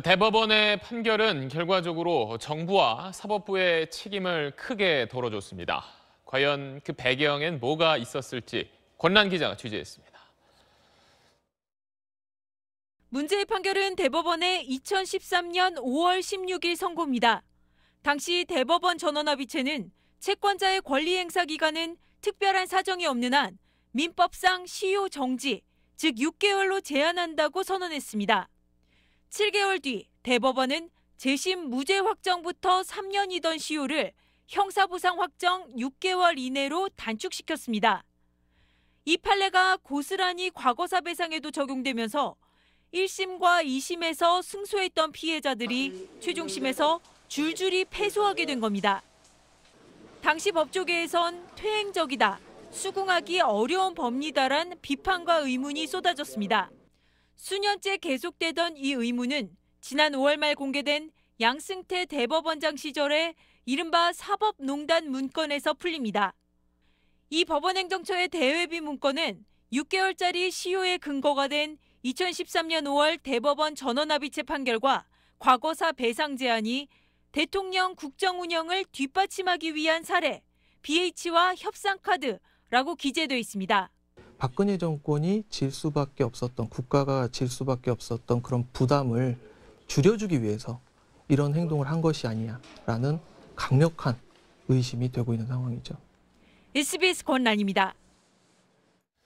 대법원의 판결은 결과적으로 정부와 사법부의 책임을 크게 덜어줬습니다. 과연 그 배경엔 뭐가 있었을지 권란 기자가 취재했습니다. 문제의 판결은 대법원의 2013년 5월 16일 선고입니다. 당시 대법원 전원합의체는 채권자의 권리 행사 기간은 특별한 사정이 없는 한 민법상 시효 정지, 즉 6개월로 제한한다고 선언했습니다. 7개월 뒤 대법원은 재심 무죄 확정부터 3년이던 시효를 형사부상 확정 6개월 이내로 단축시켰습니다. 이 판례가 고스란히 과거사 배상에도 적용되면서 1심과 2심에서 승소했던 피해자들이 최종심에서 줄줄이 패소하게 된 겁니다. 당시 법조계에선 퇴행적이다, 수긍하기 어려운 법리다란 비판과 의문이 쏟아졌습니다. 수년째 계속되던 이 의무는 지난 5월 말 공개된 양승태 대법원장 시절의 이른바 사법농단 문건에서 풀립니다. 이 법원행정처의 대외비 문건은 6개월짜리 시효의 근거가 된 2013년 5월 대법원 전원합의체 판결과 과거사 배상 제한이 대통령 국정 운영을 뒷받침하기 위한 사례, BH와 협상카드라고 기재돼 있습니다. 박근혜 정권이 질 수밖에 없었던 국가가 질 수밖에 없었던 그런 부담을 줄여주기 위해서 이런 행동을 한 것이 아니냐라는 강력한 의심이 되고 있는 상황이죠. SBS 권란입니다.